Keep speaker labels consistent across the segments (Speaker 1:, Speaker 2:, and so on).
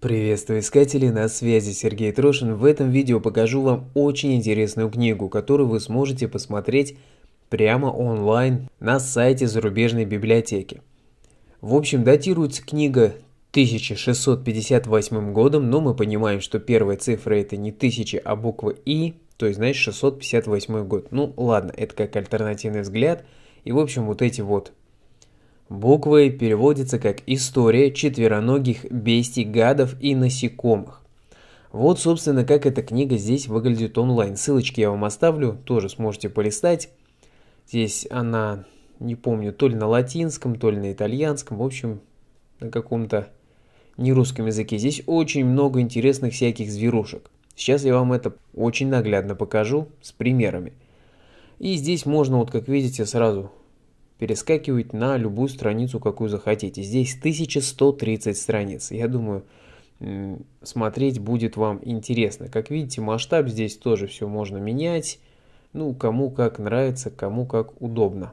Speaker 1: Приветствую искатели на связи Сергей Трошин. В этом видео покажу вам очень интересную книгу, которую вы сможете посмотреть прямо онлайн на сайте зарубежной библиотеки. В общем, датируется книга 1658 годом, но мы понимаем, что первая цифра это не 1000, а буква И, то есть значит 658 год. Ну ладно, это как альтернативный взгляд. И в общем вот эти вот Буквы переводятся как «История четвероногих бестий, гадов и насекомых». Вот, собственно, как эта книга здесь выглядит онлайн. Ссылочки я вам оставлю, тоже сможете полистать. Здесь она, не помню, то ли на латинском, то ли на итальянском, в общем, на каком-то нерусском языке. Здесь очень много интересных всяких зверушек. Сейчас я вам это очень наглядно покажу с примерами. И здесь можно, вот как видите, сразу перескакивать на любую страницу, какую захотите. Здесь 1130 страниц. Я думаю, смотреть будет вам интересно. Как видите, масштаб здесь тоже все можно менять. Ну, кому как нравится, кому как удобно.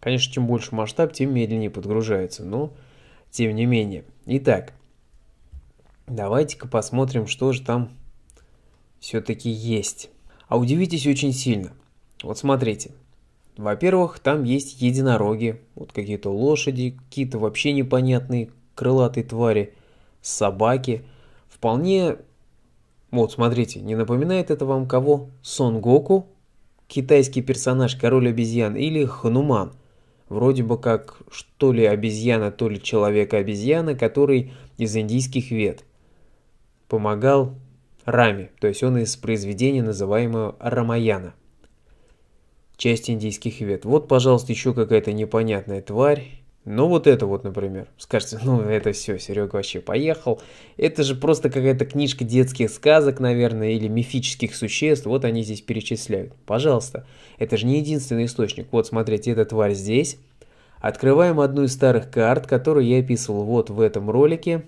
Speaker 1: Конечно, чем больше масштаб, тем медленнее подгружается, но тем не менее. Итак, давайте-ка посмотрим, что же там все-таки есть. А удивитесь очень сильно. Вот смотрите, во-первых, там есть единороги, вот какие-то лошади, какие-то вообще непонятные крылатые твари, собаки. Вполне... Вот, смотрите, не напоминает это вам кого? Сон Гоку, китайский персонаж Король обезьян, или Хануман, вроде бы как что ли обезьяна, то ли человека-обезьяна, который из индийских вет. Помогал Раме, то есть он из произведения, называемого Рамаяна часть индийских вет. Вот, пожалуйста, еще какая-то непонятная тварь. Ну вот это вот, например. Скажете, ну это все, Серега вообще поехал. Это же просто какая-то книжка детских сказок, наверное, или мифических существ. Вот они здесь перечисляют. Пожалуйста. Это же не единственный источник. Вот, смотрите, эта тварь здесь. Открываем одну из старых карт, которую я описывал вот в этом ролике.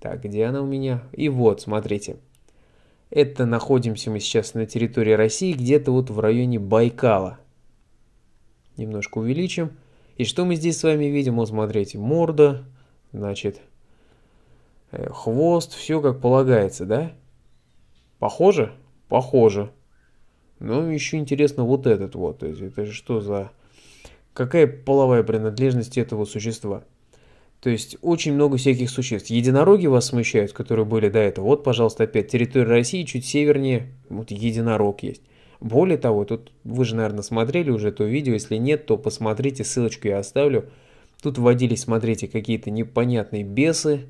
Speaker 1: Так, где она у меня? И вот, смотрите. Это находимся мы сейчас на территории России, где-то вот в районе Байкала немножко увеличим. И что мы здесь с вами видим? Вот смотрите, морда, значит, э, хвост, все как полагается, да? Похоже? Похоже. Но ну, еще интересно вот этот вот, то есть это что за... Какая половая принадлежность этого существа? То есть очень много всяких существ. Единороги вас смущают, которые были до этого. Вот, пожалуйста, опять территория России, чуть севернее, вот единорог есть. Более того, тут вы же, наверное, смотрели уже то видео, если нет, то посмотрите, ссылочку я оставлю. Тут водились, смотрите, какие-то непонятные бесы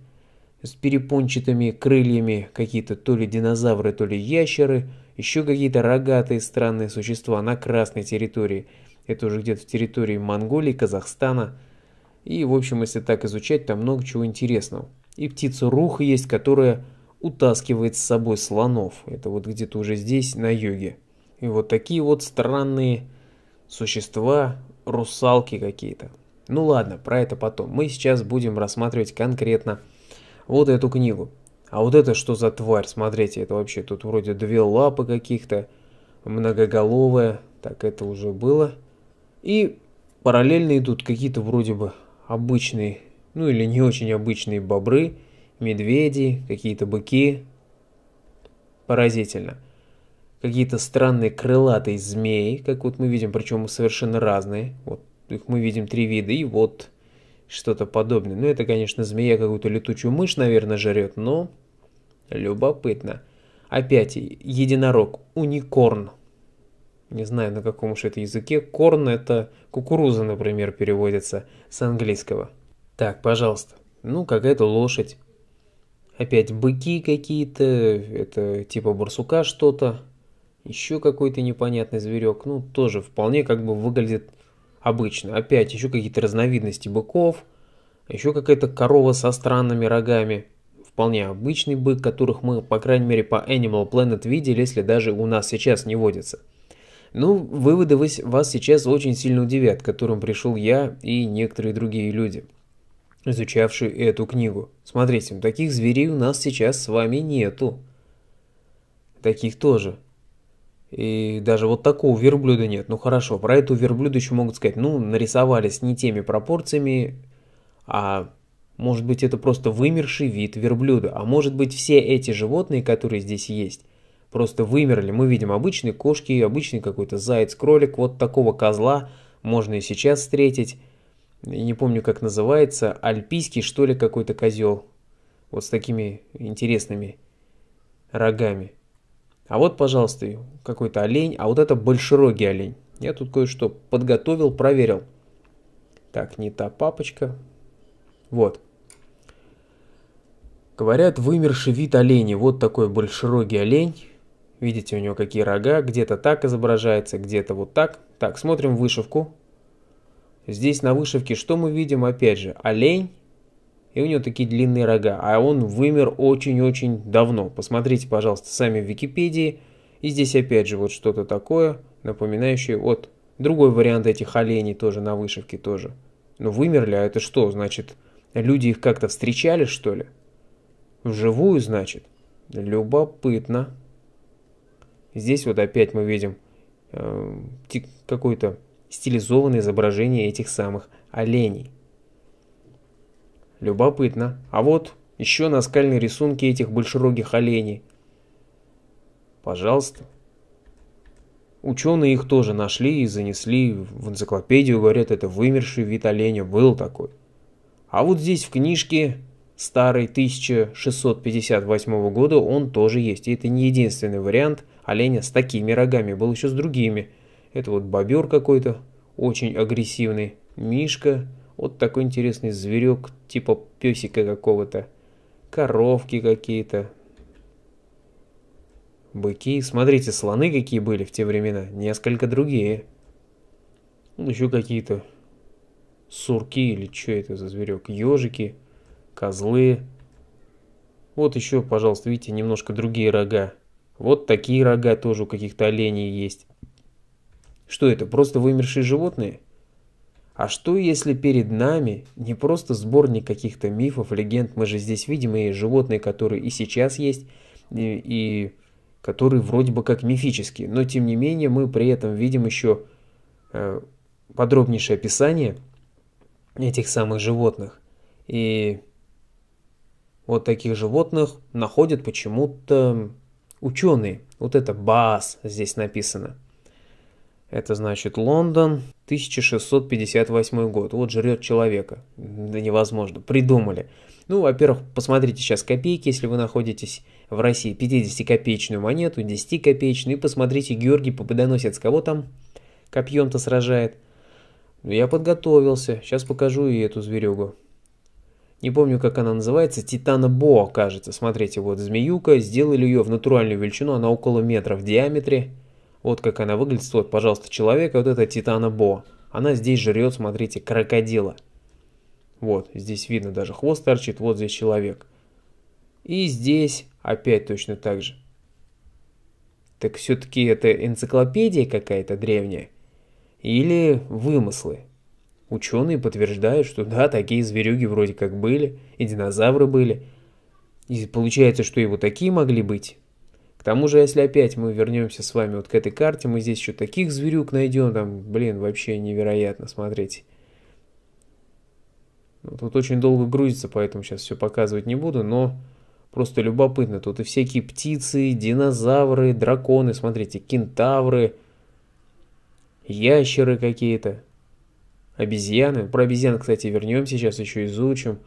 Speaker 1: с перепончатыми крыльями, какие-то то ли динозавры, то ли ящеры, еще какие-то рогатые странные существа на красной территории. Это уже где-то в территории Монголии, Казахстана. И, в общем, если так изучать, там много чего интересного. И птица руха есть, которая утаскивает с собой слонов. Это вот где-то уже здесь, на юге. И вот такие вот странные существа, русалки какие-то. Ну ладно, про это потом. Мы сейчас будем рассматривать конкретно вот эту книгу. А вот это что за тварь? Смотрите, это вообще тут вроде две лапы каких-то, многоголовая. Так, это уже было. И параллельно идут какие-то вроде бы обычные, ну или не очень обычные бобры, медведи, какие-то быки. Поразительно какие-то странные крылатые змеи, как вот мы видим, причем совершенно разные. Вот их мы видим три вида, и вот что-то подобное. Ну, это, конечно, змея какую-то летучую мышь, наверное, жрет, но любопытно. Опять единорог, уникорн. Не знаю, на каком уж это языке. Корн это кукуруза, например, переводится с английского. Так, пожалуйста. Ну, какая-то лошадь. Опять быки какие-то, это типа барсука что-то. Еще какой-то непонятный зверек, ну тоже вполне как бы выглядит обычно. Опять еще какие-то разновидности быков, еще какая-то корова со странными рогами. Вполне обычный бык, которых мы, по крайней мере, по Animal Planet видели, если даже у нас сейчас не водится. Ну, выводы вас сейчас очень сильно удивят, к которым пришел я и некоторые другие люди, изучавшие эту книгу. Смотрите, таких зверей у нас сейчас с вами нету. Таких тоже. И даже вот такого верблюда нет. Ну хорошо, про эту верблюда еще могут сказать, ну нарисовались не теми пропорциями, а может быть это просто вымерший вид верблюда, а может быть все эти животные, которые здесь есть, просто вымерли. Мы видим обычные кошки, обычный какой-то заяц, кролик, вот такого козла можно и сейчас встретить. не помню, как называется, альпийский, что ли, какой-то козел. Вот с такими интересными рогами. А вот, пожалуйста, какой-то олень, а вот это большерогий олень. Я тут кое-что подготовил, проверил. Так, не та папочка. Вот. Говорят, вымерший вид оленей. Вот такой большерогий олень. Видите, у него какие рога. Где-то так изображается, где-то вот так. Так, смотрим вышивку. Здесь на вышивке что мы видим? Опять же, олень и у него такие длинные рога, а он вымер очень-очень давно. Посмотрите, пожалуйста, сами в Википедии. И здесь опять же вот что-то такое, напоминающее вот другой вариант этих оленей тоже на вышивке тоже. Но ну, вымерли, а это что, значит, люди их как-то встречали, что ли? Вживую, значит? Любопытно. Здесь вот опять мы видим э, какое-то стилизованное изображение этих самых оленей. Любопытно. А вот еще наскальные рисунки этих большерогих оленей. Пожалуйста. Ученые их тоже нашли и занесли в энциклопедию, говорят, это вымерший вид оленя был такой. А вот здесь в книжке старой 1658 года он тоже есть. И это не единственный вариант оленя с такими рогами, был еще с другими. Это вот бобер какой-то, очень агрессивный, мишка, вот такой интересный зверек, типа песика какого-то. Коровки какие-то. Быки. Смотрите, слоны какие были в те времена. Несколько другие. Ну, еще какие-то сурки или что это за зверек. Ежики, козлы. Вот еще, пожалуйста, видите, немножко другие рога. Вот такие рога тоже у каких-то оленей есть. Что это, просто вымершие животные? А что, если перед нами не просто сборник каких-то мифов, легенд, мы же здесь видим и животные, которые и сейчас есть, и, и которые вроде бы как мифические, но тем не менее мы при этом видим еще э, подробнейшее описание этих самых животных. И вот таких животных находят почему-то ученые. Вот это БАС здесь написано. Это значит Лондон, 1658 год. Вот жрет человека. Да невозможно. Придумали. Ну, во-первых, посмотрите сейчас копейки, если вы находитесь в России. 50-копеечную монету, 10-копеечную. И посмотрите, Георгий Победоносец кого там копьем-то сражает. Ну, я подготовился. Сейчас покажу и эту зверюгу. Не помню, как она называется. Титана Бо, кажется. Смотрите, вот змеюка. Сделали ее в натуральную величину. Она около метра в диаметре. Вот как она выглядит, вот, пожалуйста, человека. Вот это Титана Бо. Она здесь жрет, смотрите, крокодила. Вот, здесь видно, даже хвост торчит, вот здесь человек. И здесь опять точно так же. Так все-таки это энциклопедия какая-то древняя? Или вымыслы? Ученые подтверждают, что да, такие зверюги вроде как были, и динозавры были. И получается, что и вот такие могли быть. К тому же, если опять мы вернемся с вами вот к этой карте, мы здесь еще таких зверюк найдем, там, блин, вообще невероятно, смотрите. Ну, тут очень долго грузится, поэтому сейчас все показывать не буду, но просто любопытно. Тут и всякие птицы, динозавры, драконы, смотрите, кентавры, ящеры какие-то, обезьяны. Про обезьян, кстати, вернем сейчас, еще изучим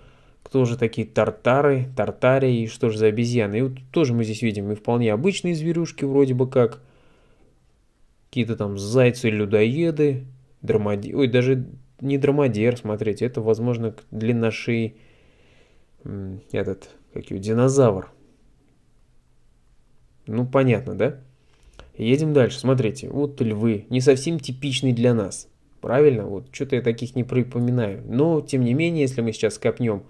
Speaker 1: кто же такие тартары, тартарии, что же за обезьяны. И вот тоже мы здесь видим и вполне обычные зверюшки вроде бы как, какие-то там зайцы, людоеды, драмадер, ой, даже не драмадер, смотрите, это, возможно, длинношей, этот, как его, динозавр. Ну, понятно, да? Едем дальше, смотрите, вот львы, не совсем типичный для нас, правильно? Вот, что-то я таких не припоминаю, но, тем не менее, если мы сейчас копнем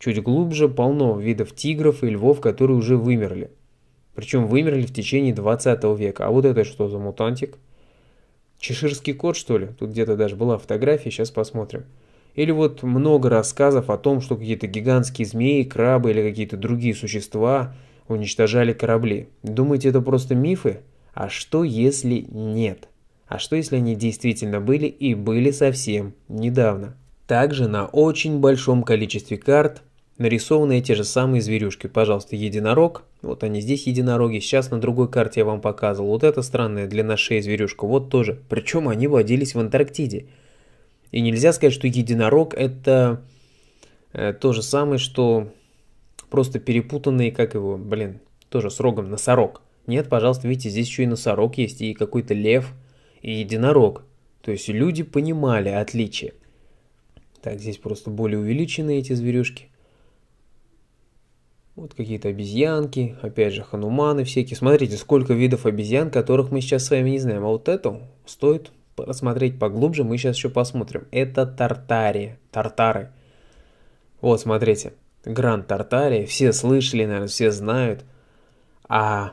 Speaker 1: Чуть глубже полно видов тигров и львов, которые уже вымерли. Причем вымерли в течение 20 века. А вот это что за мутантик? Чеширский кот, что ли? Тут где-то даже была фотография, сейчас посмотрим. Или вот много рассказов о том, что какие-то гигантские змеи, крабы или какие-то другие существа уничтожали корабли. Думаете, это просто мифы? А что если нет? А что если они действительно были и были совсем недавно? Также на очень большом количестве карт нарисованные те же самые зверюшки. Пожалуйста, единорог. Вот они здесь единороги. Сейчас на другой карте я вам показывал. Вот эта странная длина шеи зверюшка. Вот тоже. Причем они водились в Антарктиде. И нельзя сказать, что единорог это э, то же самое, что просто перепутанный, как его, блин, тоже с рогом, носорог. Нет, пожалуйста, видите, здесь еще и носорог есть, и какой-то лев, и единорог. То есть люди понимали отличия. Так, здесь просто более увеличены эти зверюшки. Вот какие-то обезьянки, опять же хануманы всякие. Смотрите, сколько видов обезьян, которых мы сейчас с вами не знаем. А вот эту стоит рассмотреть поглубже, мы сейчас еще посмотрим. Это тартари, Тартары. Вот, смотрите, Гранд тартари. все слышали, наверное, все знают. А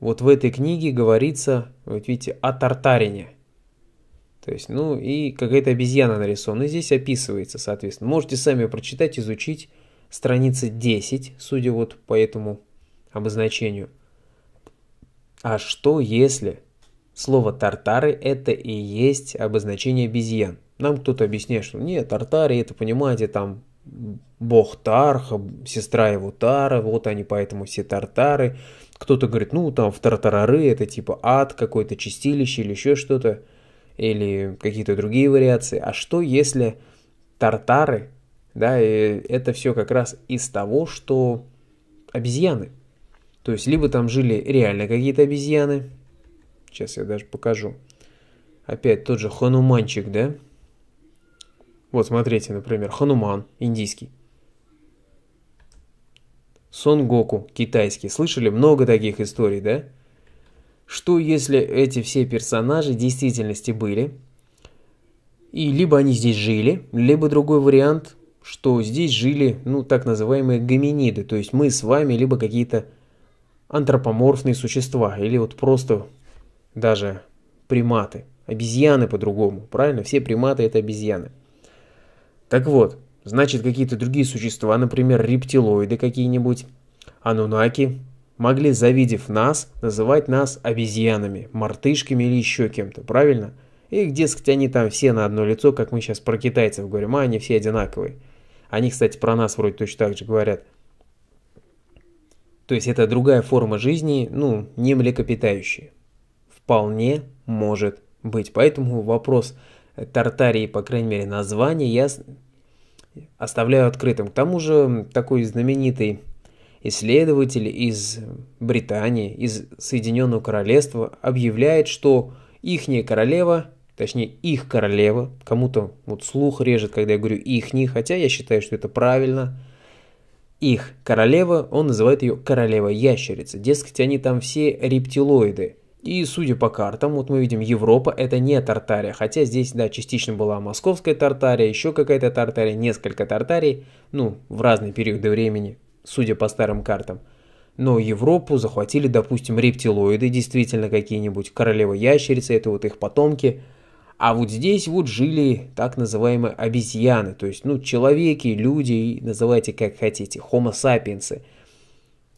Speaker 1: вот в этой книге говорится, вот видите, о Тартарине. То есть, ну и какая-то обезьяна нарисована. И здесь описывается, соответственно. Можете сами прочитать, изучить. Страница 10, судя вот по этому обозначению. А что если? Слово «тартары» — это и есть обозначение обезьян. Нам кто-то объясняет, что нет, тартары — это, понимаете, там бог Тарха, сестра его Тара, вот они поэтому все тартары. Кто-то говорит, ну там в тартарары это типа ад, какое-то чистилище или еще что-то, или какие-то другие вариации. А что если тартары да, и это все как раз из того, что обезьяны. То есть, либо там жили реально какие-то обезьяны. Сейчас я даже покажу. Опять тот же хануманчик, да? Вот, смотрите, например, хануман, индийский. сонгоку китайский. Слышали много таких историй, да? Что если эти все персонажи в действительности были? И либо они здесь жили, либо другой вариант – что здесь жили, ну, так называемые гоминиды, то есть мы с вами, либо какие-то антропоморфные существа, или вот просто даже приматы, обезьяны по-другому, правильно? Все приматы это обезьяны. Так вот, значит, какие-то другие существа, например, рептилоиды какие-нибудь, анунаки, могли, завидев нас, называть нас обезьянами, мартышками или еще кем-то, правильно? И, дескать, они там все на одно лицо, как мы сейчас про китайцев говорим, а они все одинаковые. Они, кстати, про нас вроде точно так же говорят. То есть это другая форма жизни, ну, не млекопитающие. Вполне может быть. Поэтому вопрос Тартарии, по крайней мере, название я оставляю открытым. К тому же такой знаменитый исследователь из Британии, из Соединенного Королевства объявляет, что ихняя королева точнее их королева, кому-то вот слух режет, когда я говорю их не, хотя я считаю, что это правильно, их королева, он называет ее королева-ящерица, дескать, они там все рептилоиды. И судя по картам, вот мы видим Европа, это не Тартария, хотя здесь, да, частично была московская Тартария, еще какая-то Тартария, несколько Тартарий, ну, в разные периоды времени, судя по старым картам. Но Европу захватили, допустим, рептилоиды, действительно какие-нибудь королева ящерицы это вот их потомки – а вот здесь вот жили так называемые обезьяны, то есть, ну, человеки, люди, называйте как хотите, homo sapiens.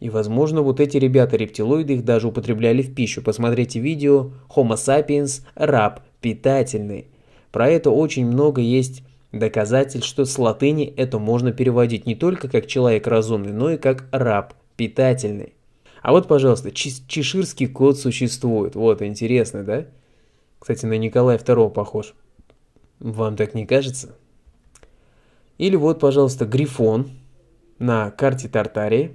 Speaker 1: И, возможно, вот эти ребята-рептилоиды их даже употребляли в пищу. Посмотрите видео «Homo sapiens. Раб. Питательный». Про это очень много есть доказательств, что с латыни это можно переводить не только как «человек разумный», но и как «раб. Питательный». А вот, пожалуйста, чеширский кот существует. Вот, интересно, да? Кстати, на Николая II похож. Вам так не кажется? Или вот, пожалуйста, грифон на карте Тартарии.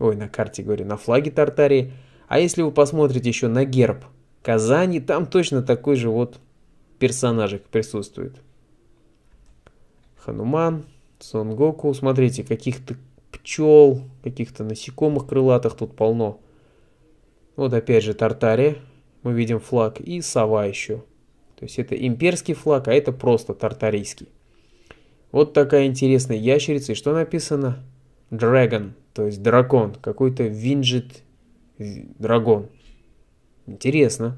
Speaker 1: Ой, на карте, говорю, на флаге Тартарии. А если вы посмотрите еще на герб Казани, там точно такой же вот персонажик присутствует. Хануман, Сонгоку. Смотрите, каких-то пчел, каких-то насекомых крылатых тут полно. Вот опять же Тартария мы видим флаг и сова еще. То есть это имперский флаг, а это просто тартарийский. Вот такая интересная ящерица. И что написано? Dragon, то есть дракон. Какой-то винджит дракон. Интересно.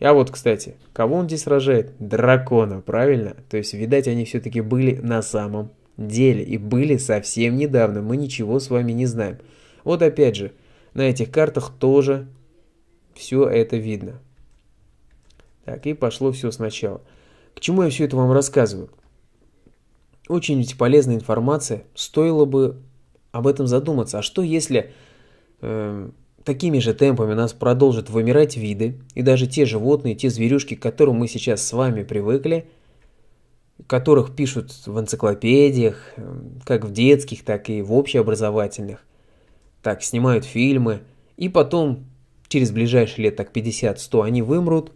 Speaker 1: А вот, кстати, кого он здесь рожает? Дракона, правильно? То есть, видать, они все-таки были на самом деле. И были совсем недавно. Мы ничего с вами не знаем. Вот опять же, на этих картах тоже все это видно. Так, и пошло все сначала. К чему я все это вам рассказываю? Очень ведь полезная информация. Стоило бы об этом задуматься. А что если э, такими же темпами нас продолжат вымирать виды, и даже те животные, те зверюшки, к которым мы сейчас с вами привыкли, которых пишут в энциклопедиях, эм, как в детских, так и в общеобразовательных, так снимают фильмы, и потом через ближайшие лет так 50-100 они вымрут,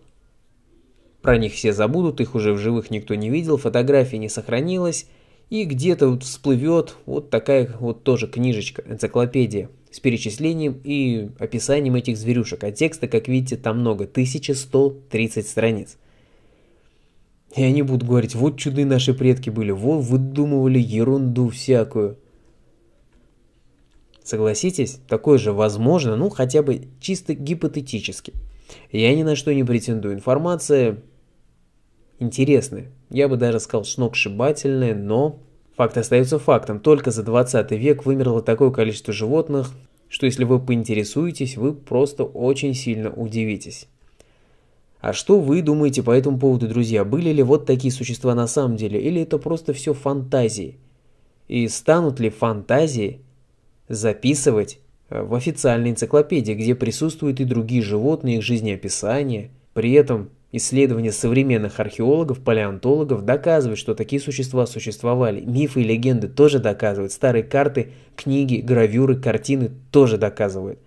Speaker 1: про них все забудут, их уже в живых никто не видел, фотографии не сохранилось, и где-то вот всплывет вот такая вот тоже книжечка, энциклопедия, с перечислением и описанием этих зверюшек, а текста, как видите, там много, 1130 страниц. И они будут говорить, вот чуды наши предки были, вот выдумывали ерунду всякую. Согласитесь, такое же возможно, ну хотя бы чисто гипотетически. Я ни на что не претендую. Информация интересная, я бы даже сказал сногсшибательная, но факт остается фактом. Только за 20 век вымерло такое количество животных, что если вы поинтересуетесь, вы просто очень сильно удивитесь. А что вы думаете по этому поводу, друзья? Были ли вот такие существа на самом деле, или это просто все фантазии? И станут ли фантазии записывать э, в официальной энциклопедии, где присутствуют и другие животные, их жизнеописания. При этом исследования современных археологов, палеонтологов доказывают, что такие существа существовали. Мифы и легенды тоже доказывают. Старые карты, книги, гравюры, картины тоже доказывают.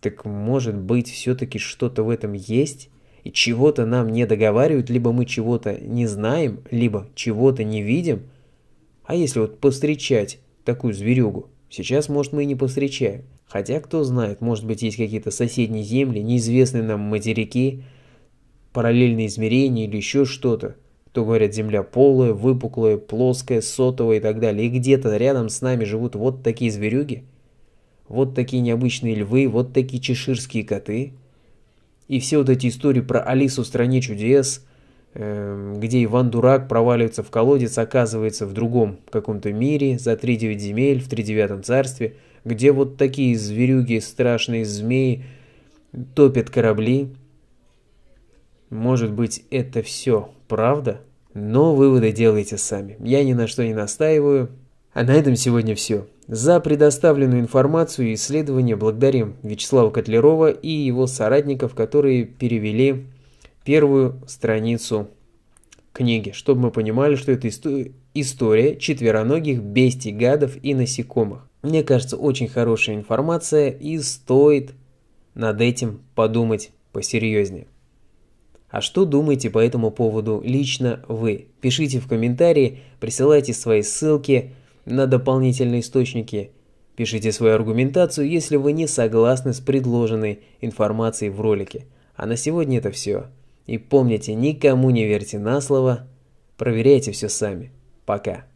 Speaker 1: Так может быть, все-таки что-то в этом есть? И чего-то нам не договаривают, либо мы чего-то не знаем, либо чего-то не видим? А если вот повстречать такую зверюгу? Сейчас, может, мы и не повстречаем. Хотя, кто знает, может быть, есть какие-то соседние земли, неизвестные нам материки, параллельные измерения или еще что-то. Кто говорят, земля полая, выпуклая, плоская, сотовая и так далее. И где-то рядом с нами живут вот такие зверюги, вот такие необычные львы, вот такие чеширские коты. И все вот эти истории про Алису в стране чудес – Эм, где Иван Дурак проваливается в колодец, оказывается в другом каком-то мире, за 3-9 земель, в 3-9 царстве, где вот такие зверюги, страшные змеи топят корабли. Может быть, это все правда? Но выводы делайте сами. Я ни на что не настаиваю. А на этом сегодня все. За предоставленную информацию и исследование благодарим Вячеслава Котлярова и его соратников, которые перевели первую страницу книги, чтобы мы понимали, что это история, четвероногих бестий, гадов и насекомых. Мне кажется, очень хорошая информация и стоит над этим подумать посерьезнее. А что думаете по этому поводу лично вы? Пишите в комментарии, присылайте свои ссылки на дополнительные источники, пишите свою аргументацию, если вы не согласны с предложенной информацией в ролике. А на сегодня это все. И помните, никому не верьте на слово, проверяйте все сами. Пока.